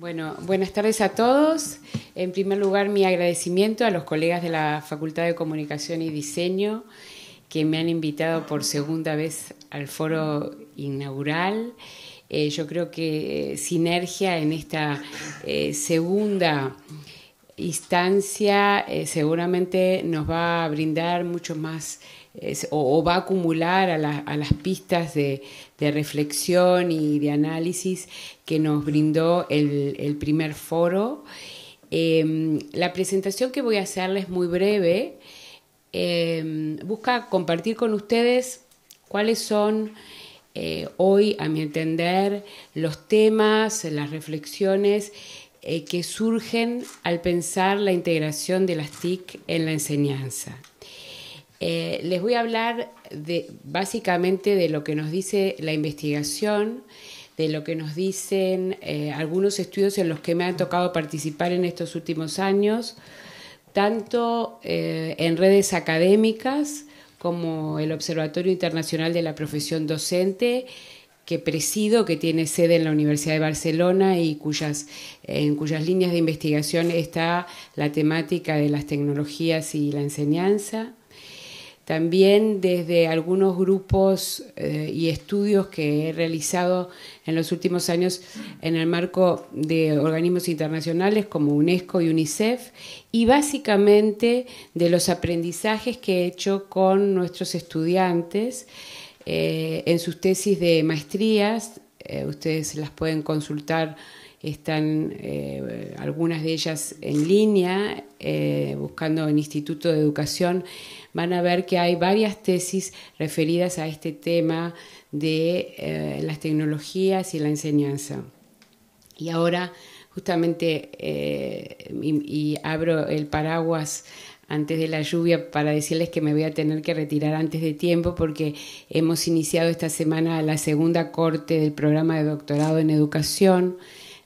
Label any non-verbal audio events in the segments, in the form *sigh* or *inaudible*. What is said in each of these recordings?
Bueno, buenas tardes a todos. En primer lugar, mi agradecimiento a los colegas de la Facultad de Comunicación y Diseño que me han invitado por segunda vez al foro inaugural. Eh, yo creo que eh, sinergia en esta eh, segunda instancia seguramente nos va a brindar mucho más o, va a acumular a, las pistas de, reflexión y de análisis que nos brindó el, primer foro. Em, la presentación que voy a hacerles es muy breve. Em, busca compartir con ustedes cuáles son eh, hoy, a mi entender, los temas, las reflexiones eh, que surgen al pensar la integración de las TIC en la enseñanza. Eh, les voy a hablar básicamente de lo que nos dice la investigación, de lo que nos dicen eh, algunos estudios en los que me han tocado participar en estos últimos años, tanto eh, en redes académicas como el Observatorio Internacional de la Profesión Docente, que presido, que tiene sede en la Universidad de Barcelona y cuyas, en cuyas líneas de investigación está la temática de las tecnologías y la enseñanza también desde algunos grupos eh, y estudios que he realizado en los últimos años en el marco de organismos internacionales como UNESCO y UNICEF y básicamente de los aprendizajes que he hecho con nuestros estudiantes eh, en sus tesis de maestrías. Eh, ustedes las pueden consultar están eh, algunas de ellas en línea, eh, buscando en Instituto de Educación, van a ver que hay varias tesis referidas a este tema de eh, las tecnologías y la enseñanza. Y ahora, justamente, y, y abro el paraguas antes de la lluvia para decirles que me voy a tener que retirar antes de tiempo porque hemos iniciado esta semana la segunda corte del programa de doctorado en educación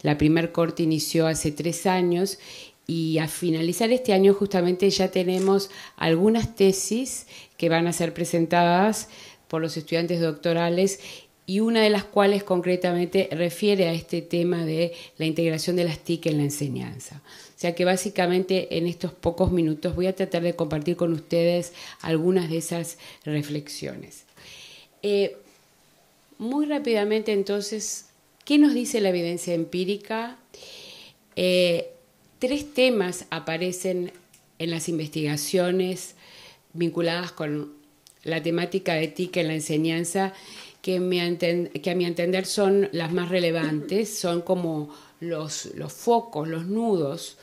la primer corte inició hace tres años y a finalizar este año justamente ya tenemos algunas tesis que van a ser presentadas por los estudiantes doctorales y una de las cuales concretamente refiere a este tema de la integración de las TIC en la enseñanza. O sea que básicamente en estos pocos minutos voy a tratar de compartir con ustedes algunas de esas reflexiones. Eh, muy rápidamente entonces ¿Qué nos dice la evidencia empírica? Eh, tres temas aparecen en las investigaciones vinculadas con la temática de ética en la enseñanza que, a mi entender son las más relevantes, *clears throat* son como los, los focos, los nudos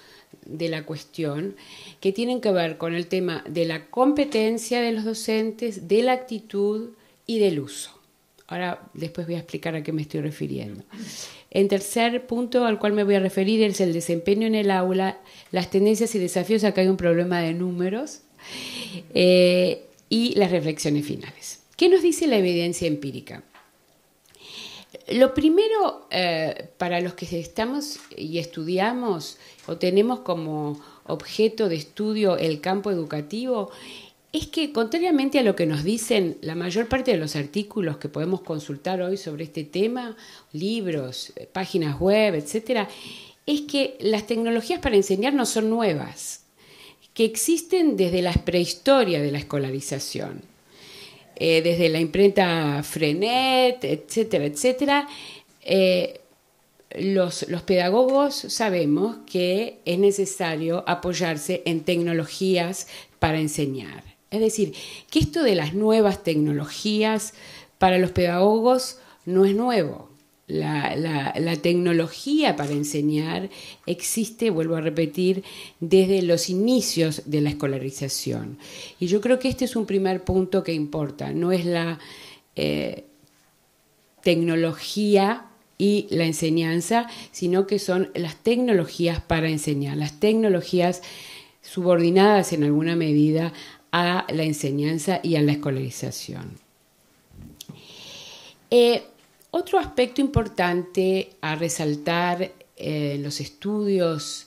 de la cuestión, que tienen que ver con el tema de la competencia de los docentes, de la actitud y del uso. Ahora después voy a explicar a qué me estoy refiriendo. En tercer punto al cual me voy a referir es el desempeño en el aula, las tendencias y desafíos, acá hay un problema de números, eh, y las reflexiones finales. ¿Qué nos dice la evidencia empírica? Lo primero, eh, para los que estamos y estudiamos o tenemos como objeto de estudio el campo educativo, es que, contrariamente a lo que nos dicen la mayor parte de los artículos que podemos consultar hoy sobre este tema, libros, eh, páginas web, etcétera, es que las tecnologías para enseñar no son nuevas, que existen desde la prehistoria de la escolarización, eh, desde la imprenta Frenet, etcétera, etcétera. Eh, los, pedagogos sabemos que es necesario apoyarse en tecnologías para enseñar. Es decir, que esto de las nuevas tecnologías para los pedagogos no es nuevo. La, tecnología para enseñar existe, vuelvo a repetir, desde los inicios de la escolarización. Y yo creo que este es un primer punto que importa, no es la eh, tecnología y la enseñanza, sino que son las tecnologías para enseñar, las tecnologías subordinadas en alguna medida a la enseñanza y a la escolarización. Eh, otro aspecto importante a resaltar eh, en los estudios,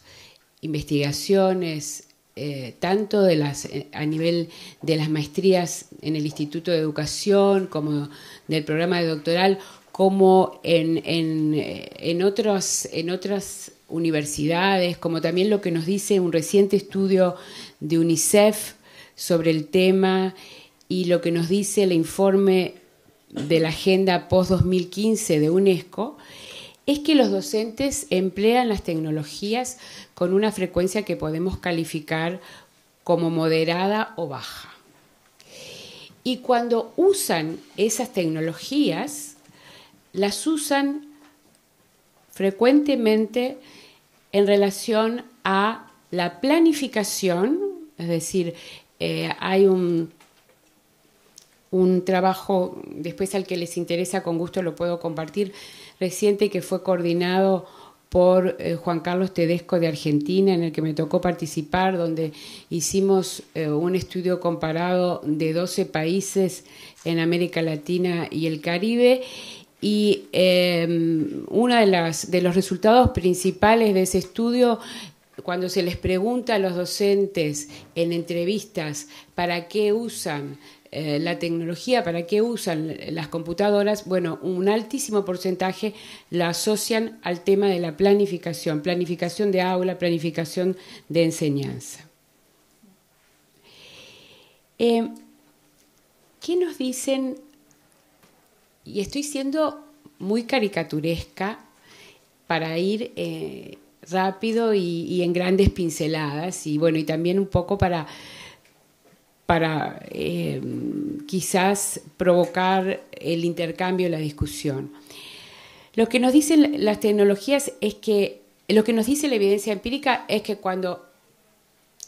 investigaciones, eh, tanto a nivel de las maestrías en el Instituto de Educación como del programa de doctoral, como en otras universidades, como también lo que nos dice un reciente estudio de UNICEF sobre el tema y lo que nos dice el informe de la Agenda Post-2015 de UNESCO es que los docentes emplean las tecnologías con una frecuencia que podemos calificar como moderada o baja. Y cuando usan esas tecnologías, las usan frecuentemente en relación a la planificación, es decir, eh, hay un, un trabajo, después al que les interesa, con gusto lo puedo compartir, reciente que fue coordinado por eh, Juan Carlos Tedesco de Argentina, en el que me tocó participar, donde hicimos eh, un estudio comparado de 12 países en América Latina y el Caribe. Y uno de, las, de los resultados principales de ese estudio cuando se les pregunta a los docentes en entrevistas para qué usan eh, la tecnología, para qué usan las computadoras, bueno, un altísimo porcentaje la asocian al tema de la planificación, planificación de aula, planificación de enseñanza. Em, ¿Qué nos dicen? Y estoy siendo muy caricaturesca para ir eh, rápido y, en grandes pinceladas. Y bueno, y también un poco para, para eh, quizás provocar el intercambio, la discusión. Lo que nos dicen las tecnologías es que, lo que nos dice la evidencia empírica es que cuando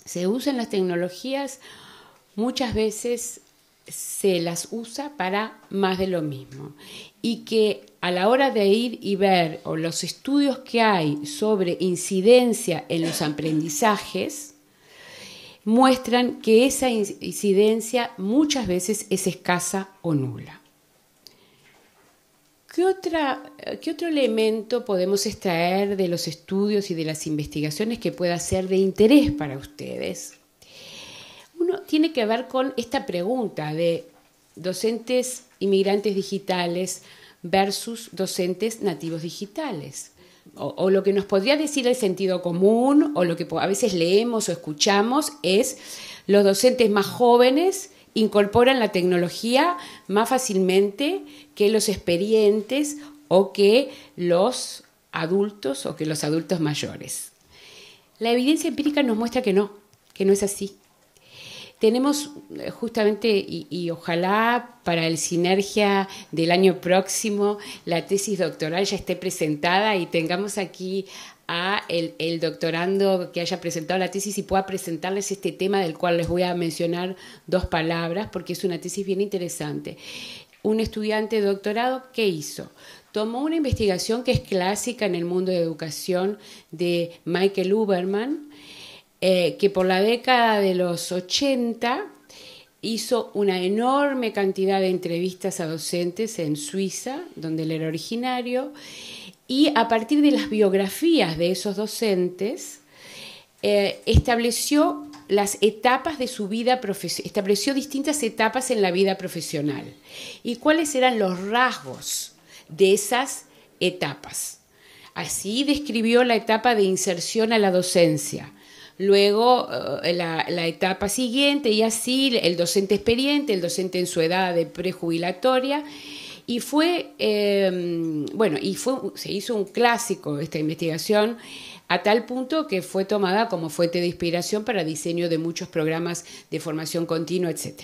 se usan las tecnologías, muchas veces se las usa para más de lo mismo. Y que a la hora de ir y ver o los estudios que hay sobre incidencia en los aprendizajes, muestran que esa incidencia muchas veces es escasa o nula. ¿Qué, otro elemento podemos extraer de los estudios y de las investigaciones que pueda ser de interés para ustedes? Uno tiene que ver con esta pregunta de docentes inmigrantes digitales, versus docentes nativos digitales. O, lo que nos podría decir el sentido común, o lo que a veces leemos o escuchamos, es los docentes más jóvenes incorporan la tecnología más fácilmente que los experientes o que los adultos o que los adultos mayores. La evidencia empírica nos muestra que no, que no es así tenemos eh, justamente, y, ojalá para el sinergia del año próximo, la tesis doctoral ya esté presentada y tengamos aquí a el, doctorando que haya presentado la tesis y pueda presentarles este tema del cual les voy a mencionar dos palabras porque es una tesis bien interesante. Un estudiante doctorado, ¿qué hizo? tomó una investigación que es clásica en el mundo de educación de Michael Uberman, eh, que por la década de los 80 hizo una enorme cantidad de entrevistas a docentes en Suiza, donde él era originario, y a partir de las biografías de esos docentes, eh, estableció las etapas de su vida profesional, estableció distintas etapas en la vida profesional y cuáles eran los rasgos de esas etapas. Así describió la etapa de inserción a la docencia, luego eh, la, etapa siguiente y así el docente experiente, el docente en su edad de prejubilatoria. Y fue, em, bueno, y fue, se hizo un clásico esta investigación a tal punto que fue tomada como fuente de inspiración para diseño de muchos programas de formación continua, etc.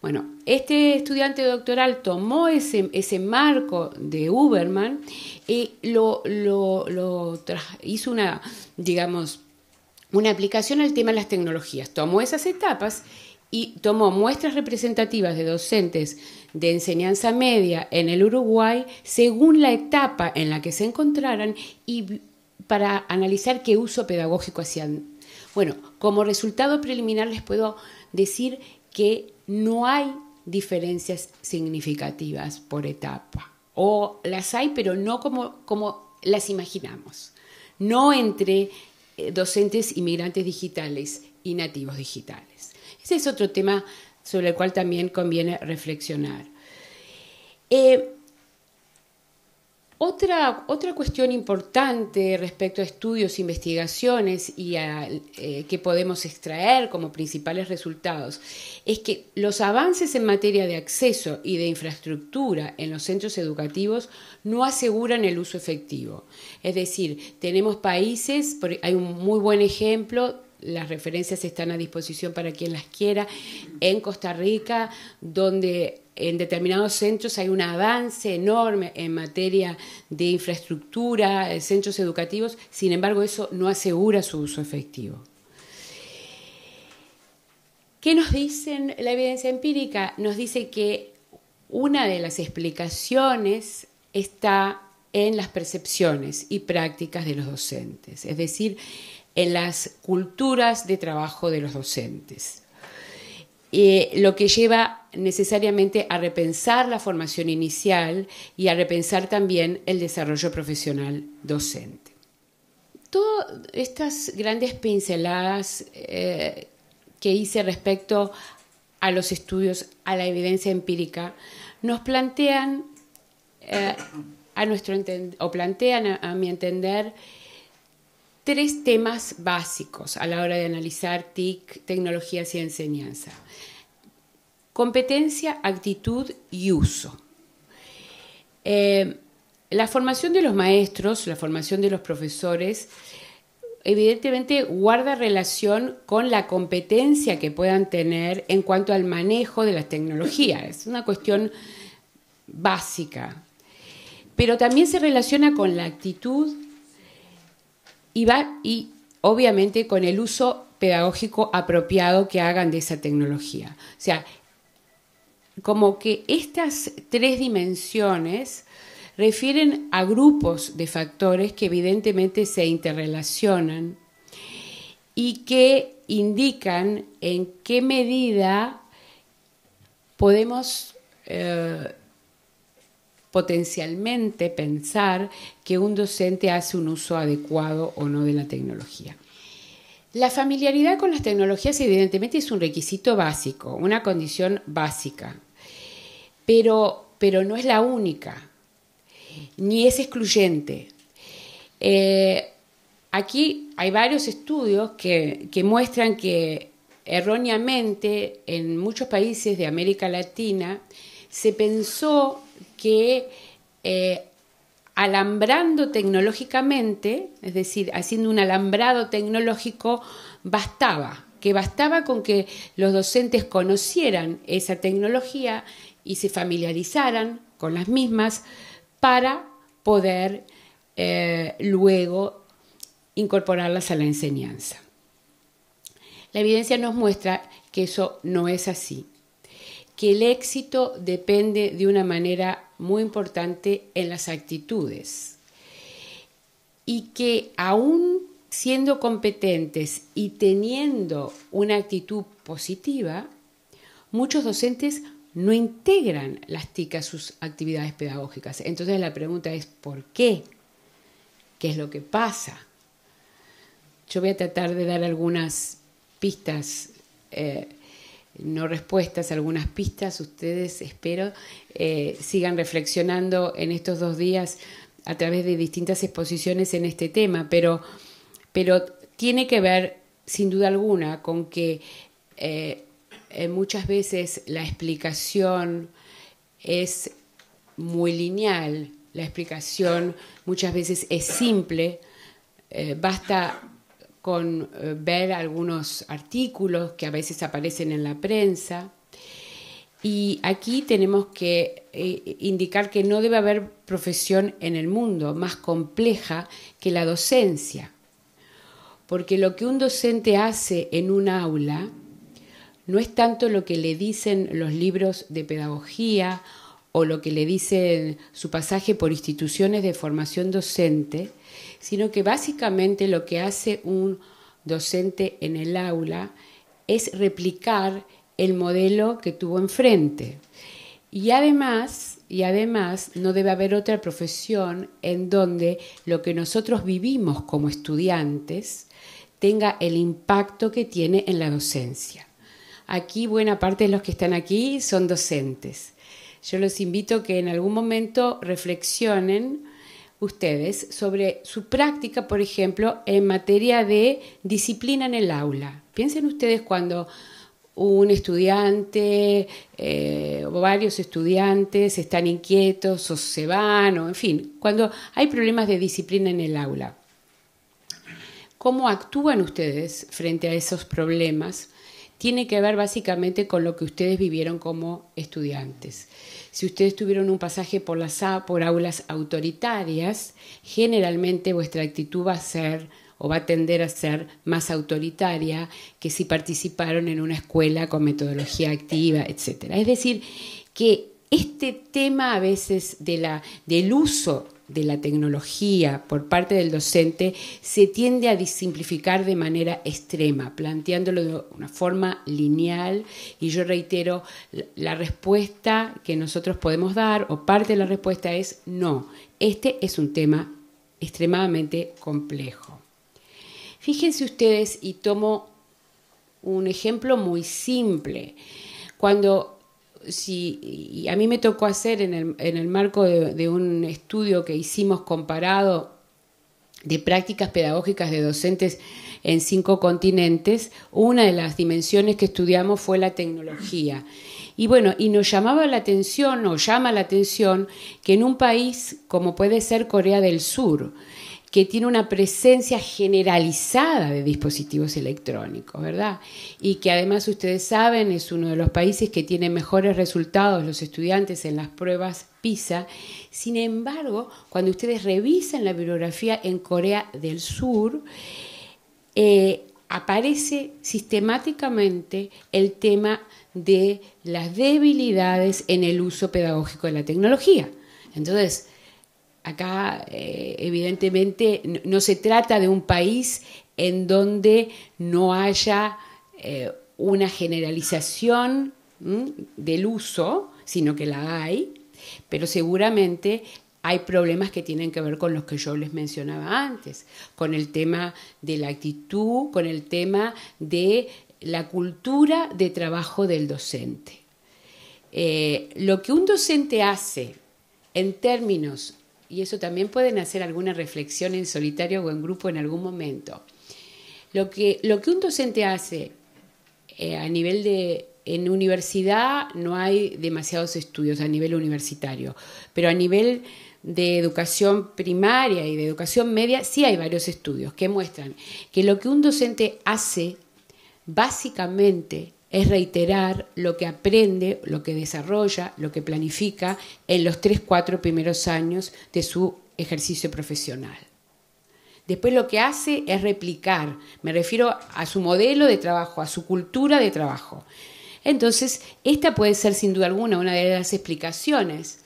Bueno, este estudiante doctoral tomó ese, ese marco de Uberman y lo hizo una, digamos, una aplicación al tema de las tecnologías. Tomó esas etapas y tomó muestras representativas de docentes de enseñanza media en el Uruguay según la etapa en la que se encontraran y para analizar qué uso pedagógico hacían. Bueno, como resultado preliminar les puedo decir que no hay diferencias significativas por etapa. O las hay, pero no como, como las imaginamos. No entre eh, docentes inmigrantes digitales y nativos digitales. Ese es otro tema sobre el cual también conviene reflexionar. Eh, otra, otra cuestión importante respecto a estudios, investigaciones y eh, que podemos extraer como principales resultados es que los avances en materia de acceso y de infraestructura en los centros educativos no aseguran el uso efectivo. Es decir, tenemos países, hay un muy buen ejemplo las referencias están a disposición para quien las quiera. En Costa Rica, donde en determinados centros hay un avance enorme en materia de infraestructura, eh, centros educativos, sin embargo eso no asegura su uso efectivo. ¿Qué nos dice la evidencia empírica? Nos dice que una de las explicaciones está en las percepciones y prácticas de los docentes, es decir, en las culturas de trabajo de los docentes. Eh, lo que lleva necesariamente a repensar la formación inicial y a repensar también el desarrollo profesional docente. Todas estas grandes pinceladas eh, que hice respecto a los estudios, a la evidencia empírica, nos plantean eh, a nuestro o plantean a mi entender tres temas básicos a la hora de analizar TIC, tecnologías y enseñanza. Competencia, actitud y uso. Eh, la formación de los maestros, la formación de los profesores, evidentemente guarda relación con la competencia que puedan tener en cuanto al manejo de las tecnologías. Es una cuestión básica. Pero también se relaciona con la actitud y, va, y obviamente con el uso pedagógico apropiado que hagan de esa tecnología. O sea, como que estas tres dimensiones refieren a grupos de factores que evidentemente se interrelacionan y que indican en qué medida podemos eh, potencialmente pensar que un docente hace un uso adecuado o no de la tecnología. La familiaridad con las tecnologías evidentemente es un requisito básico, una condición básica, pero, pero no es la única, ni es excluyente. Eh, aquí hay varios estudios que, que muestran que erróneamente en muchos países de América Latina se pensó que eh, alambrando tecnológicamente, es decir, haciendo un alambrado tecnológico, bastaba, que bastaba con que los docentes conocieran esa tecnología y se familiarizaran con las mismas para poder eh, luego incorporarlas a la enseñanza. La evidencia nos muestra que eso no es así, que el éxito depende de una manera muy importante en las actitudes y que aún siendo competentes y teniendo una actitud positiva, muchos docentes no integran las TIC a sus actividades pedagógicas. Entonces la pregunta es, ¿por qué? ¿Qué es lo que pasa? Yo voy a tratar de dar algunas pistas eh, no respuestas, algunas pistas, ustedes espero eh, sigan reflexionando en estos dos días a través de distintas exposiciones en este tema, pero, pero tiene que ver sin duda alguna con que eh, muchas veces la explicación es muy lineal, la explicación muchas veces es simple, eh, basta con eh, ver algunos artículos que a veces aparecen en la prensa. Y aquí tenemos que eh, indicar que no debe haber profesión en el mundo más compleja que la docencia, porque lo que un docente hace en un aula no es tanto lo que le dicen los libros de pedagogía o lo que le dicen su pasaje por instituciones de formación docente, sino que básicamente lo que hace un docente en el aula es replicar el modelo que tuvo enfrente. Y además, y además no debe haber otra profesión en donde lo que nosotros vivimos como estudiantes tenga el impacto que tiene en la docencia. Aquí buena parte de los que están aquí son docentes. Yo los invito a que en algún momento reflexionen ustedes sobre su práctica, por ejemplo, en materia de disciplina en el aula. Piensen ustedes cuando un estudiante eh, o varios estudiantes están inquietos o se van, o en fin, cuando hay problemas de disciplina en el aula. ¿Cómo actúan ustedes frente a esos problemas? tiene que ver básicamente con lo que ustedes vivieron como estudiantes. Si ustedes tuvieron un pasaje por las por aulas autoritarias, generalmente vuestra actitud va a ser o va a tender a ser más autoritaria que si participaron en una escuela con metodología activa, etc. Es decir, que este tema a veces del uso de la tecnología por parte del docente se tiende a disimplificar de manera extrema, planteándolo de una forma lineal y yo reitero, la respuesta que nosotros podemos dar o parte de la respuesta es no, este es un tema extremadamente complejo. Fíjense ustedes y tomo un ejemplo muy simple. Cuando a mí me tocó hacer en el, marco de, de, un estudio que hicimos comparado de prácticas pedagógicas de docentes en cinco continentes, una de las dimensiones que estudiamos fue la tecnología. Y bueno, y nos llamaba la atención, o llama la atención, que en un país como puede ser Corea del Sur, que tiene una presencia generalizada de dispositivos electrónicos, ¿verdad? Y que además ustedes saben es uno de los países que tiene mejores resultados los estudiantes en las pruebas PISA. Sin embargo, cuando ustedes revisan la bibliografía en Corea del Sur, eh, aparece sistemáticamente el tema de las debilidades en el uso pedagógico de la tecnología. Entonces, Acá, eh, evidentemente, no, se trata de un país en donde no haya eh, una generalización del uso, sino que la hay, pero seguramente hay problemas que tienen que ver con los que yo les mencionaba antes, con el tema de la actitud, con el tema de la cultura de trabajo del docente. Eh, lo que un docente hace en términos y eso también pueden hacer alguna reflexión en solitario o en grupo en algún momento. Lo que, lo que un docente hace eh, a nivel de... En universidad no hay demasiados estudios a nivel universitario, pero a nivel de educación primaria y de educación media sí hay varios estudios que muestran que lo que un docente hace básicamente es reiterar lo que aprende, lo que desarrolla, lo que planifica en los tres, cuatro primeros años de su ejercicio profesional. Después lo que hace es replicar, me refiero a su modelo de trabajo, a su cultura de trabajo. Entonces, esta puede ser sin duda alguna una de las explicaciones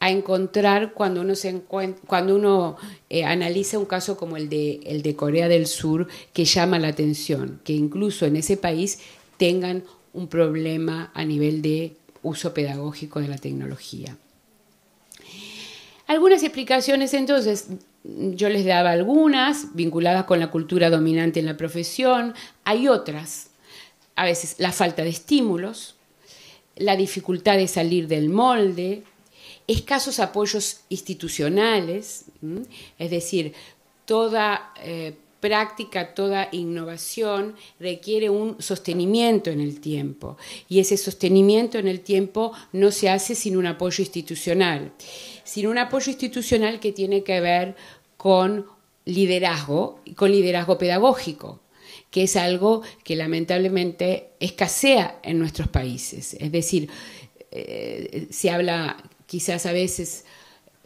a encontrar cuando uno, se cuando uno eh, analiza un caso como el de, el de Corea del Sur que llama la atención, que incluso en ese país tengan un problema a nivel de uso pedagógico de la tecnología. Algunas explicaciones entonces, yo les daba algunas vinculadas con la cultura dominante en la profesión, hay otras, a veces la falta de estímulos, la dificultad de salir del molde, escasos apoyos institucionales, es decir, toda eh, práctica, toda innovación requiere un sostenimiento en el tiempo y ese sostenimiento en el tiempo no se hace sin un apoyo institucional, sin un apoyo institucional que tiene que ver con liderazgo y con liderazgo pedagógico que es algo que lamentablemente escasea en nuestros países. Es decir, eh, se habla quizás a veces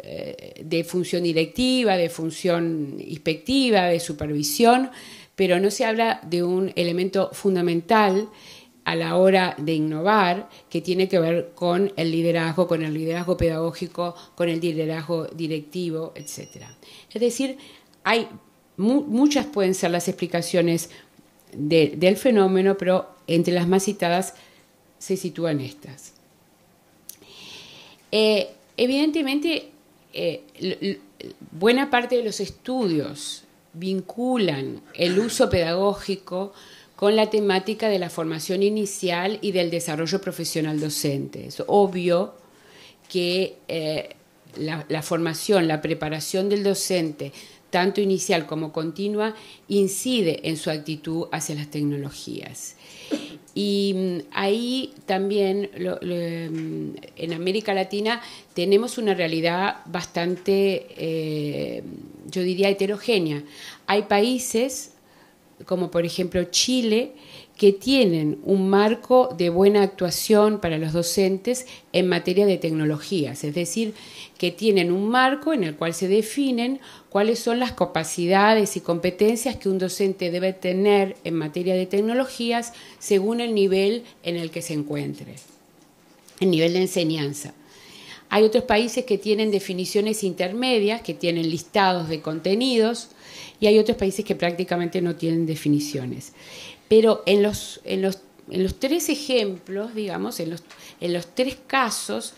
eh, de función directiva, de función inspectiva, de supervisión, pero no se habla de un elemento fundamental a la hora de innovar que tiene que ver con el liderazgo, con el liderazgo pedagógico, con el liderazgo directivo, etc. Es decir, hay muchas pueden ser las explicaciones del fenómeno, pero entre las más citadas se sitúan estas. Eh, evidentemente eh, buena parte de los estudios vinculan el uso pedagógico con la temática de la formación inicial y del desarrollo profesional docente. Es obvio que eh, la formación, la preparación del docente, tanto inicial como continua, incide en su actitud hacia las tecnologías. Y mm, ahí también mm, en América Latina tenemos una realidad bastante, eh, yo diría, heterogénea. Hay países, como por ejemplo Chile, que tienen un marco de buena actuación para los docentes en materia de tecnologías, es decir, que tienen un marco en el cual se definen cuáles son las capacidades y competencias que un docente debe tener en materia de tecnologías según el nivel en el que se encuentre, el nivel de enseñanza. Hay otros países que tienen definiciones intermedias, que tienen listados de contenidos, y hay otros países que prácticamente no tienen definiciones. Pero en los, en los, en los tres ejemplos, digamos, en los, en los tres casos,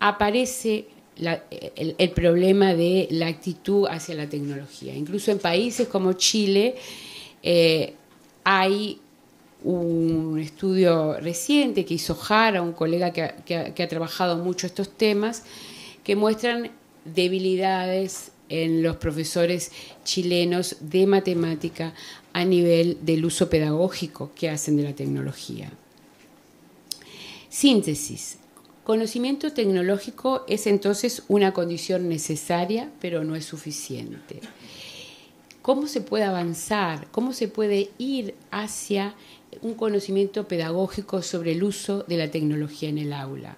aparece el, problema de la actitud hacia la tecnología. Incluso en países como Chile eh, hay un estudio reciente que hizo Jara, un colega que ha, que ha trabajado mucho estos temas, que muestran debilidades en los profesores chilenos de matemática a nivel del uso pedagógico que hacen de la tecnología. Síntesis. Conocimiento tecnológico es entonces una condición necesaria, pero no es suficiente. ¿Cómo se puede avanzar? ¿Cómo se puede ir hacia un conocimiento pedagógico sobre el uso de la tecnología en el aula?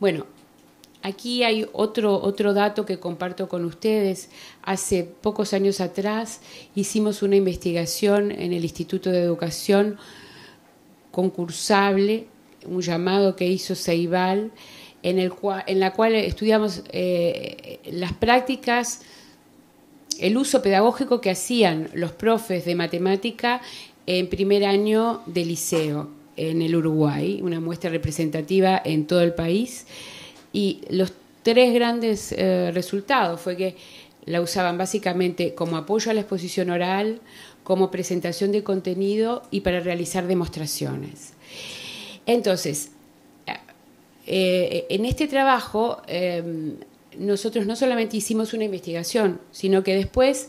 Bueno, Aquí hay otro, dato que comparto con ustedes. Hace pocos años atrás hicimos una investigación en el Instituto de Educación concursable, un llamado que hizo Ceibal, en, el cual, la cual estudiamos eh, las prácticas, el uso pedagógico que hacían los profes de matemática en primer año de liceo en el Uruguay, una muestra representativa en todo el país. Y los tres grandes eh, resultados fue que la usaban básicamente como apoyo a la exposición oral, como presentación de contenido y para realizar demostraciones. Entonces, eh, eh, en este trabajo em, nosotros no solamente hicimos una investigación, sino que después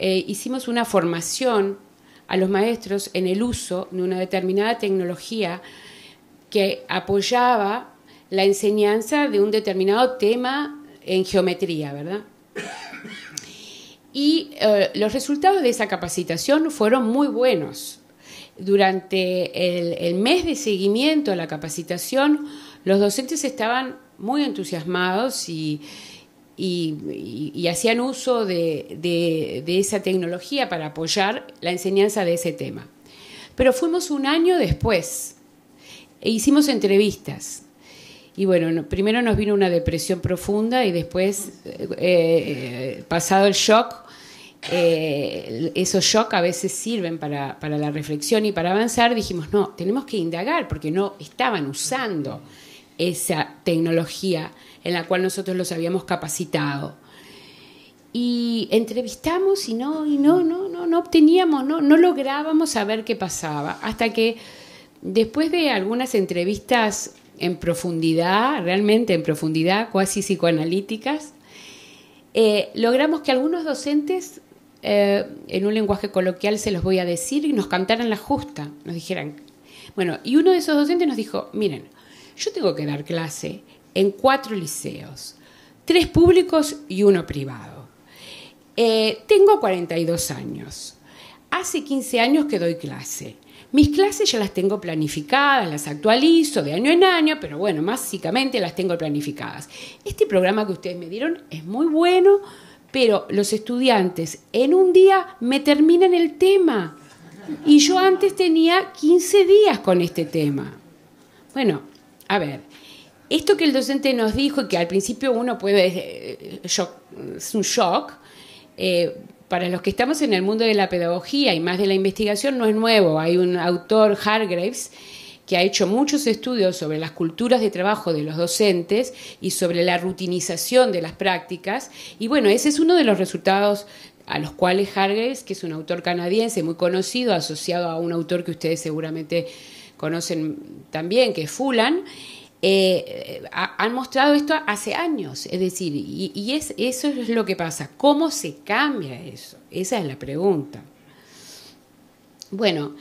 hicimos una formación a los maestros en el uso de una determinada tecnología que apoyaba la enseñanza de un determinado tema en geometría, ¿verdad? Y eh, los resultados de esa capacitación fueron muy buenos. Durante el, mes de seguimiento a la capacitación, los docentes estaban muy entusiasmados y, hacían uso de, esa tecnología para apoyar la enseñanza de ese Tema. Pero fuimos un año después e hicimos entrevistas. Y bueno, primero nos vino una depresión profunda y después, eh, eh, pasado el shock, eh, esos shock a veces sirven para, la reflexión y para avanzar, dijimos, no, tenemos que indagar porque no estaban usando esa tecnología en la cual nosotros los habíamos capacitado. Y entrevistamos y no, y no, no, no, no obteníamos, no, no lográbamos saber qué pasaba. Hasta que después de algunas entrevistas en profundidad, realmente en profundidad, cuasi psicoanalíticas, eh, logramos que algunos docentes, eh, en un lenguaje coloquial se los voy a decir, nos cantaran la justa, nos dijeran. Bueno, y uno de esos docentes nos dijo, miren, yo tengo que dar clase en cuatro liceos, tres públicos y uno privado. Eh, tengo 42 años, hace 15 años que doy clase. Mis clases ya las tengo planificadas, las actualizo de año en año, pero bueno, básicamente las tengo planificadas. Este programa que ustedes me dieron es muy bueno, pero los estudiantes en un día me terminan el tema. Y yo antes tenía 15 días con este tema. Bueno, a ver, esto que el docente nos dijo, que al principio uno puede, eh, es un shock, eh, para los que estamos en el mundo de la pedagogía y más de la investigación no es nuevo. Hay un autor, Hargraves, que ha hecho muchos estudios sobre las culturas de trabajo de los docentes y sobre la rutinización de las prácticas. Y bueno, ese es uno de los resultados a los cuales Hargraves, que es un autor canadiense muy conocido, asociado a un autor que ustedes seguramente conocen también, que es Fulan, eh, eh, han mostrado esto hace años. Es decir, y, eso es lo que pasa. ¿Cómo se cambia eso? Esa es la pregunta. Bueno,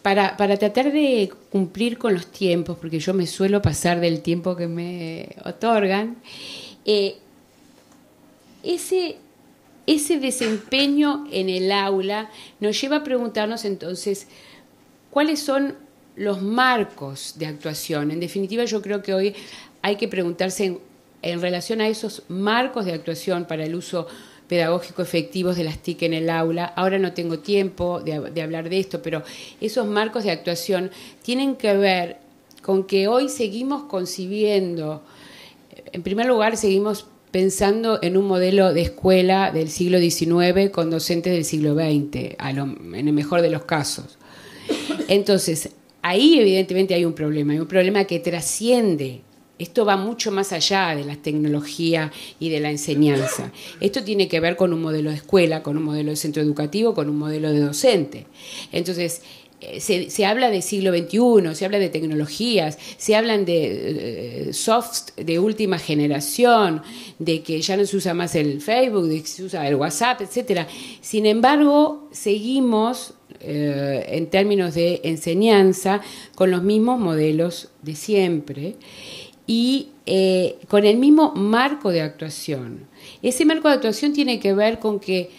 para, tratar de cumplir con los tiempos, porque yo me suelo pasar del tiempo que me otorgan, eh, ese desempeño en el aula nos lleva a preguntarnos entonces cuáles son los marcos de actuación. En definitiva, yo creo que hoy hay que preguntarse en, relación a esos marcos de actuación para el uso pedagógico efectivo de las TIC en el aula. Ahora no tengo tiempo de, hablar de esto, pero esos marcos de actuación tienen que ver con que hoy seguimos concibiendo, en primer lugar, seguimos pensando en un modelo de escuela del siglo XIX con docentes del siglo XX, en el mejor de los casos. Entonces, ahí evidentemente hay un problema, hay un problema que trasciende. Esto va mucho más allá de la tecnología y de la enseñanza. Esto tiene que ver con un modelo de escuela, con un modelo de centro educativo, con un modelo de docente. Entonces, eh, se, habla de siglo XXI, se habla de tecnologías, se hablan de eh, soft de última generación, de que ya no se usa más el Facebook, de que se usa el WhatsApp, etc. Sin embargo, seguimos eh, en términos de enseñanza con los mismos modelos de siempre y eh, con el mismo marco de actuación. Ese marco de actuación tiene que ver con que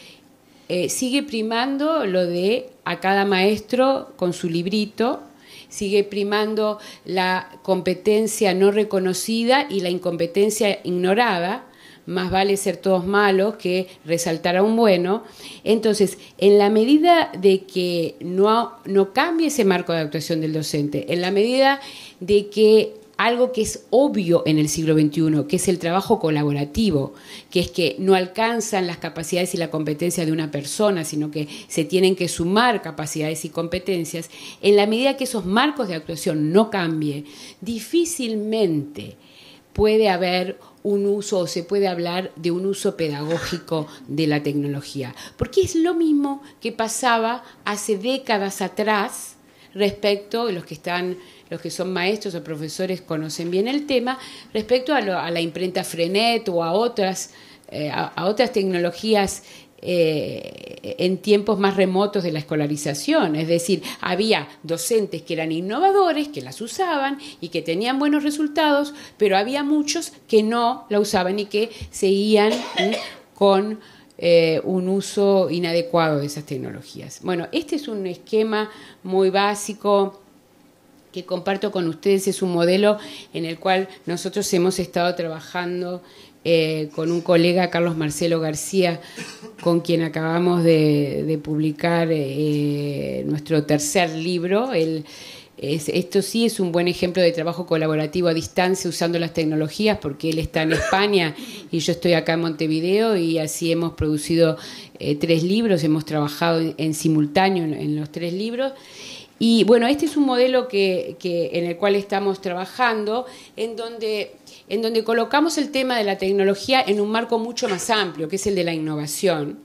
eh, sigue primando lo de a cada maestro con su librito, sigue primando la competencia no reconocida y la incompetencia ignorada, más vale ser todos malos que resaltar a un bueno. Entonces, en la medida de que no, no cambie ese marco de actuación del docente, en la medida de que algo que es obvio en el siglo XXI, que es el trabajo colaborativo, que es que no alcanzan las capacidades y la competencia de una persona, sino que se tienen que sumar capacidades y competencias, en la medida que esos marcos de actuación no cambien, difícilmente puede haber un uso o se puede hablar de un uso pedagógico de la tecnología, porque es lo mismo que pasaba hace décadas atrás respecto, los que están, los que son maestros o profesores conocen bien el tema, respecto a, la imprenta Frenet o a otras, eh, a, otras tecnologías eh, en tiempos más remotos de la escolarización. Es decir, había docentes que eran innovadores, que las usaban y que tenían buenos resultados, pero había muchos que no la usaban y que seguían con eh, un uso inadecuado de esas tecnologías. Bueno, este es un esquema muy básico que comparto con ustedes, es un modelo en el cual nosotros hemos estado trabajando eh, con un colega, Carlos Marcelo García, con quien acabamos de, publicar eh, nuestro tercer libro. esto sí es un buen ejemplo de trabajo colaborativo a distancia usando las tecnologías, porque él está en España y yo estoy acá en Montevideo y así hemos producido eh, tres libros, hemos trabajado en, simultáneo en los tres libros. Y bueno, este es un modelo que, en el cual estamos trabajando, en donde, en donde colocamos el tema de la tecnología en un marco mucho más amplio, que es el de la innovación,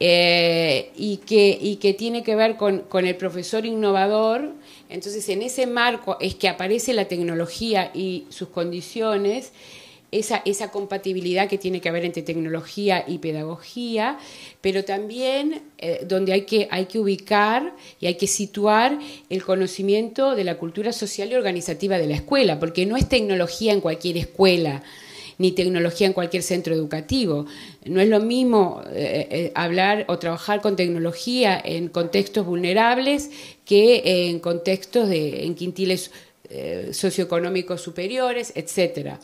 eh, y, que, que tiene que ver con, con, el profesor innovador. Entonces, en ese marco es que aparece la tecnología y sus condiciones esa, esa compatibilidad que tiene que haber entre tecnología y pedagogía, pero también eh, donde hay que, hay que ubicar y hay que situar el conocimiento de la cultura social y organizativa de la escuela, porque no es tecnología en cualquier escuela ni tecnología en cualquier centro educativo. No es lo mismo eh, eh, hablar o trabajar con tecnología en contextos vulnerables que en contextos de en quintiles socioeconómicos superiores, etcétera.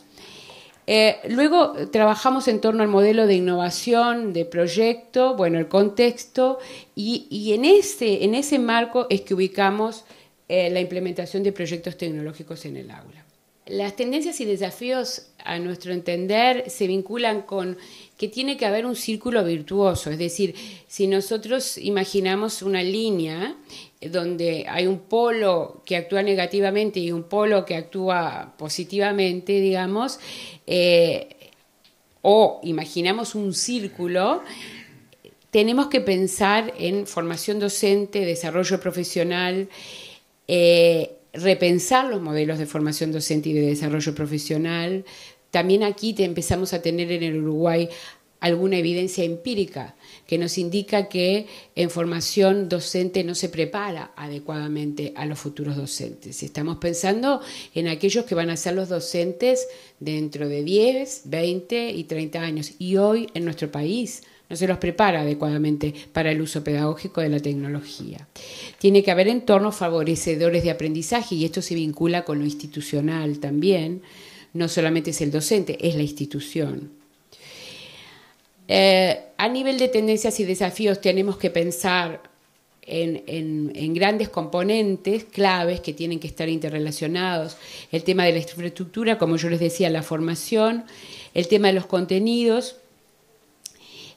Eh, luego trabajamos en torno al modelo de innovación, de proyecto, bueno, el contexto, y, en, ese, en ese marco es que ubicamos eh, la implementación de proyectos tecnológicos en el aula. Las tendencias y desafíos, a nuestro entender, se vinculan con que tiene que haber un círculo virtuoso, es decir, si nosotros imaginamos una línea eh, donde hay un polo que actúa negativamente y un polo que actúa positivamente, digamos, eh, o imaginamos un círculo, tenemos que pensar en formación docente, desarrollo profesional, eh, repensar los modelos de formación docente y de desarrollo profesional. También aquí empezamos a tener en el Uruguay alguna evidencia empírica que nos indica que en formación docente no se prepara adecuadamente a los futuros docentes. Estamos pensando en aquellos que van a ser los docentes dentro de 10, 20 y 30 años. Y hoy en nuestro país se los prepara adecuadamente para el uso pedagógico de la tecnología. Tiene que haber entornos favorecedores de aprendizaje y esto se vincula con lo institucional también, no solamente es el docente, es la institución. Eh, a nivel de tendencias y desafíos tenemos que pensar en, en, grandes componentes claves que tienen que estar interrelacionados. El tema de la infraestructura, como yo les decía, la formación, el tema de los contenidos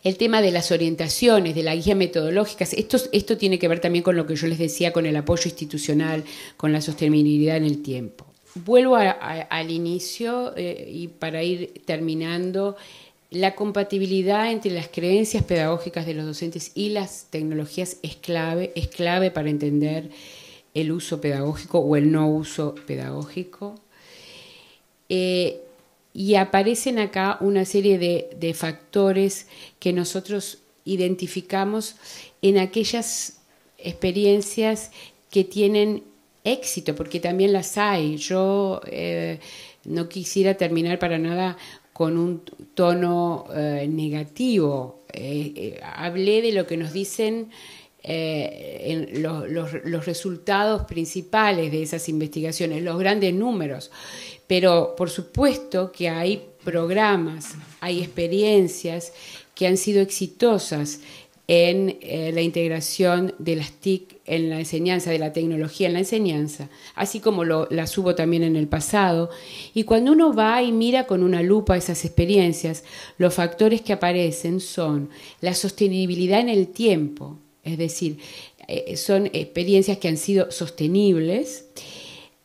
el tema de las orientaciones, de la guía metodológicas, esto, esto tiene que ver también con lo que yo les decía, con el apoyo institucional, con la sostenibilidad en el tiempo. Vuelvo al inicio eh, y para ir terminando, la compatibilidad entre las creencias pedagógicas de los docentes y las tecnologías es clave, es clave para entender el uso pedagógico o el no uso pedagógico. Eh, y aparecen acá una serie de, factores que nosotros identificamos en aquellas experiencias que tienen éxito, porque también las hay. Yo eh, no quisiera terminar para nada con un tono eh, negativo. Eh, hablé de lo que nos dicen eh, los, resultados principales de esas investigaciones, los grandes números. Pero por supuesto que hay programas, hay experiencias que han sido exitosas en eh, la integración de las TIC en la enseñanza, de la tecnología en la enseñanza, así como lo, las hubo también en el pasado. Y cuando uno va y mira con una lupa esas experiencias, los factores que aparecen son la sostenibilidad en el tiempo, es decir, eh, son experiencias que han sido sostenibles,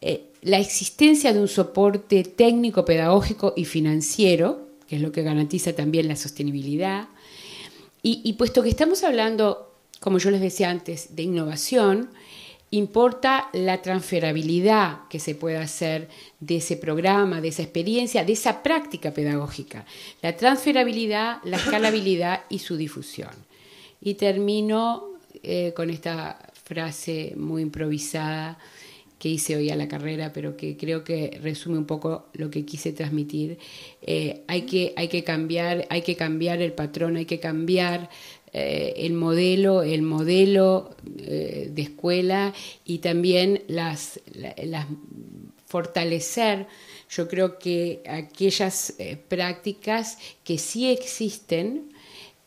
eh, la existencia de un soporte técnico, pedagógico y financiero, que es lo que garantiza también la sostenibilidad, y, y puesto que estamos hablando, como yo les decía antes, de innovación, importa la transferabilidad que se pueda hacer de ese programa, de esa experiencia, de esa práctica pedagógica. La transferabilidad, la escalabilidad y su difusión. Y termino eh, con esta frase muy improvisada que hice hoy a la carrera, pero que creo que resume un poco lo que quise transmitir. Eh, hay, que, hay, que cambiar, hay que cambiar el patrón, hay que cambiar eh, el modelo, el modelo de escuela y también las, las, fortalecer, yo creo que aquellas prácticas que sí existen,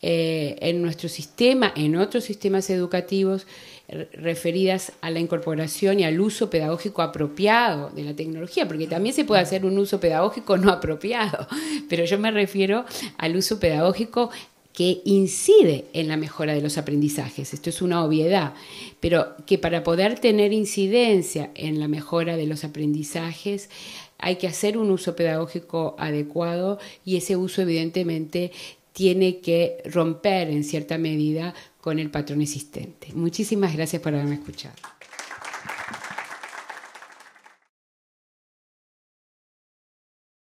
eh, en nuestro sistema, en otros sistemas educativos, eh, referidas a la incorporación y al uso pedagógico apropiado de la tecnología, porque también se puede hacer un uso pedagógico no apropiado, *laughs* pero yo me refiero al uso pedagógico que incide en la mejora de los aprendizajes. Esto es una obviedad, pero que para poder tener incidencia en la mejora de los aprendizajes hay que hacer un uso pedagógico adecuado y ese uso evidentemente tiene que romper en cierta medida con el patrón existente. Muchísimas gracias por haberme escuchado.